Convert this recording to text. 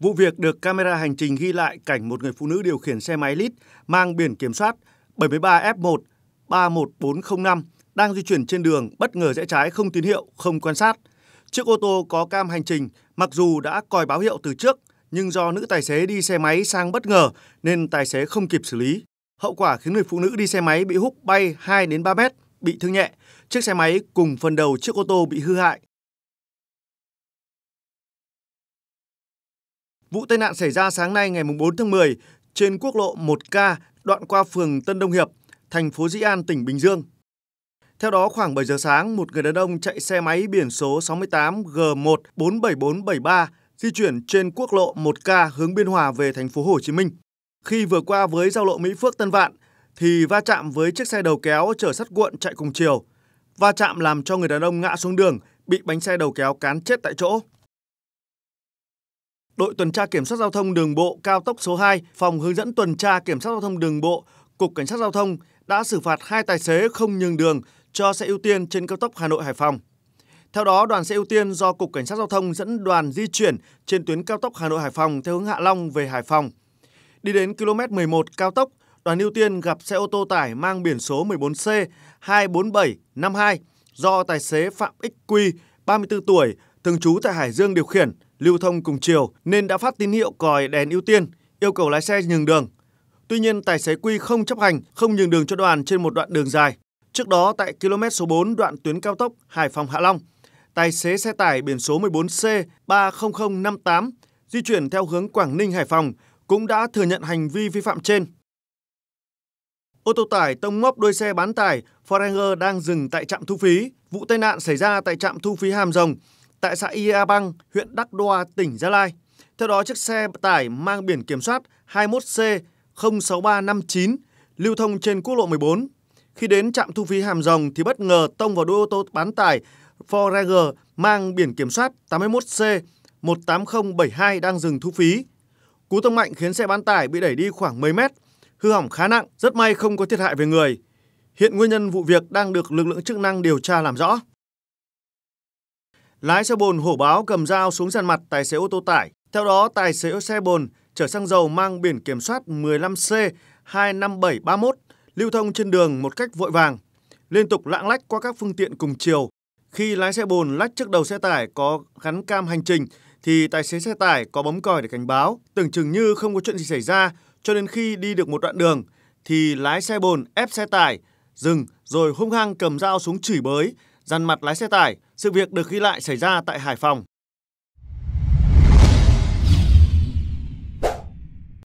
Vụ việc được camera hành trình ghi lại cảnh một người phụ nữ điều khiển xe máy lít mang biển kiểm soát 73F1 31405 đang di chuyển trên đường bất ngờ rẽ trái không tín hiệu, không quan sát. Chiếc ô tô có cam hành trình mặc dù đã còi báo hiệu từ trước nhưng do nữ tài xế đi xe máy sang bất ngờ nên tài xế không kịp xử lý. Hậu quả khiến người phụ nữ đi xe máy bị hút bay 2 đến 3 mét, bị thương nhẹ. Chiếc xe máy cùng phần đầu chiếc ô tô bị hư hại. Vụ tai nạn xảy ra sáng nay ngày 4 tháng 10 trên quốc lộ 1K đoạn qua phường Tân Đông Hiệp, thành phố Dĩ An, tỉnh Bình Dương. Theo đó, khoảng 7 giờ sáng, một người đàn ông chạy xe máy biển số 68 g 147473 di chuyển trên quốc lộ 1K hướng Biên Hòa về thành phố Hồ Chí Minh. Khi vừa qua với giao lộ Mỹ Phước Tân Vạn thì va chạm với chiếc xe đầu kéo chở sắt cuộn chạy cùng chiều. Va chạm làm cho người đàn ông ngã xuống đường, bị bánh xe đầu kéo cán chết tại chỗ đội tuần tra kiểm soát giao thông đường bộ cao tốc số 2, phòng hướng dẫn tuần tra kiểm soát giao thông đường bộ, cục cảnh sát giao thông đã xử phạt hai tài xế không nhường đường cho xe ưu tiên trên cao tốc Hà Nội Hải Phòng. Theo đó, đoàn xe ưu tiên do cục cảnh sát giao thông dẫn đoàn di chuyển trên tuyến cao tốc Hà Nội Hải Phòng theo hướng Hạ Long về Hải Phòng. Đi đến km 11 cao tốc, đoàn ưu tiên gặp xe ô tô tải mang biển số 14C 24752 do tài xế Phạm XQ 34 tuổi, thường trú tại Hải Dương điều khiển, lưu thông cùng chiều nên đã phát tín hiệu còi đèn ưu tiên, yêu cầu lái xe nhường đường. Tuy nhiên, tài xế Quy không chấp hành, không nhường đường cho đoàn trên một đoạn đường dài. Trước đó tại km số 4 đoạn tuyến cao tốc Hải Phòng Hạ Long, tài xế xe tải biển số 14C 30058 di chuyển theo hướng Quảng Ninh Hải Phòng cũng đã thừa nhận hành vi vi phạm trên. Ô tô tải tông móc đuôi xe bán tải Forerunner đang dừng tại trạm thu phí. Vụ tai nạn xảy ra tại trạm thu phí Hàm Rồng, tại xã Ia Bang, huyện đắc Đoa, tỉnh Gia Lai. Theo đó, chiếc xe tải mang biển kiểm soát 21C06359 lưu thông trên quốc lộ 14. Khi đến trạm thu phí Hàm Rồng thì bất ngờ tông vào đuôi ô tô bán tải Forager mang biển kiểm soát 81C18072 đang dừng thu phí. Cú tông mạnh khiến xe bán tải bị đẩy đi khoảng 10 mét, hư hỏng khá nặng, rất may không có thiệt hại về người. Hiện nguyên nhân vụ việc đang được lực lượng chức năng điều tra làm rõ. Lái xe bồn hổ báo cầm dao xuống sàn mặt tài xế ô tô tải. Theo đó, tài xế xe bồn chở xăng dầu mang biển kiểm soát 15C 25731 lưu thông trên đường một cách vội vàng, liên tục lạng lách qua các phương tiện cùng chiều. Khi lái xe bồn lách trước đầu xe tải có gắn cam hành trình thì tài xế xe tải có bấm còi để cảnh báo, tưởng chừng như không có chuyện gì xảy ra cho đến khi đi được một đoạn đường thì lái xe bồn ép xe tải dừng rồi hung hăng cầm dao xuống chửi bới, dằn mặt lái xe tải, sự việc được ghi lại xảy ra tại Hải Phòng